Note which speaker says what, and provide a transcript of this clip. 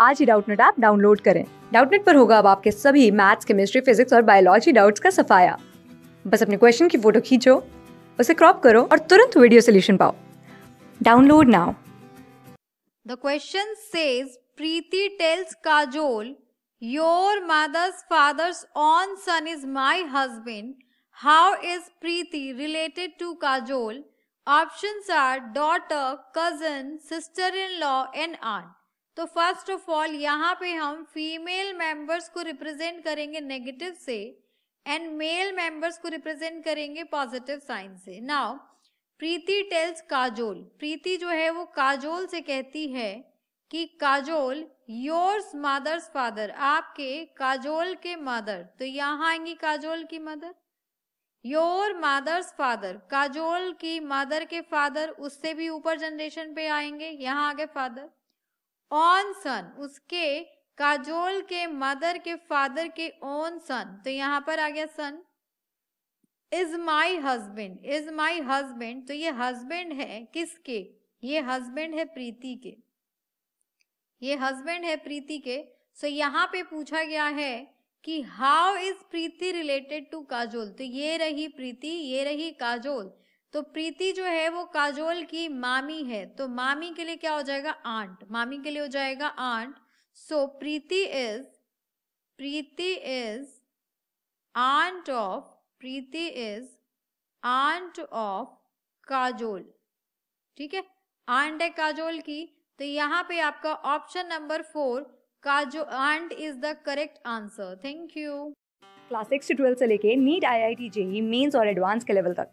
Speaker 1: आज ही Doubtnut app download करें डाउटनेट पर होगा अब आपके सभी मैथ्स केमिस्ट्री फिजिक्स और बायोलॉजी डाउट्स का सफाया बस अपने क्वेश्चन की फोटो खींचो उसे क्रॉप करो और तुरंत वीडियो सोल्यूशन पाओ download now
Speaker 2: the question says Preeti tells Kajol your mother's father's only son is my husband how is Preeti related to Kajol Options are daughter cousin sister in law and aunt तो first of all यहाँ पे हम female members को represent करेंगे negative से and male members को represent करेंगे positive sign से नाउ प्रीति टेल्स काजोल प्रीति जो है वो काजोल से कहती है कि काजोल योर्स मदर्स फादर आपके काजोल के मदर तो यहाँ आएंगी काजोल की mother your mother's father Kajol की मदर के फादर उससे भी ऊपर जनरेशन पे आएंगे यहाँ आगे फादर ऑन सन उसके काजोल के मदर के फादर के ओन सन तो यहाँ पर आ गया son is my husband is my husband तो ये हजबेंड है किसके ये हजबेंड है प्रीति के ये हजबेंड है प्रीति के सो so यहाँ पे पूछा गया है कि how is Preeti related to Kajol तो ये रही प्रीति ये रही काजोल तो प्रीति जो है वो काजोल की मामी है तो मामी के लिए क्या हो जाएगा आंट मामी के लिए हो जाएगा aunt so Preeti is Preeti is aunt of Preeti is aunt of Kajol ठीक है आंट है काजोल की तो यहाँ पे आपका option number four Kajol aunt is the correct answer thank you
Speaker 1: class six से ट्वेल्व से लेके NEET I I T JEE Mains और एडवांस के लेवल तक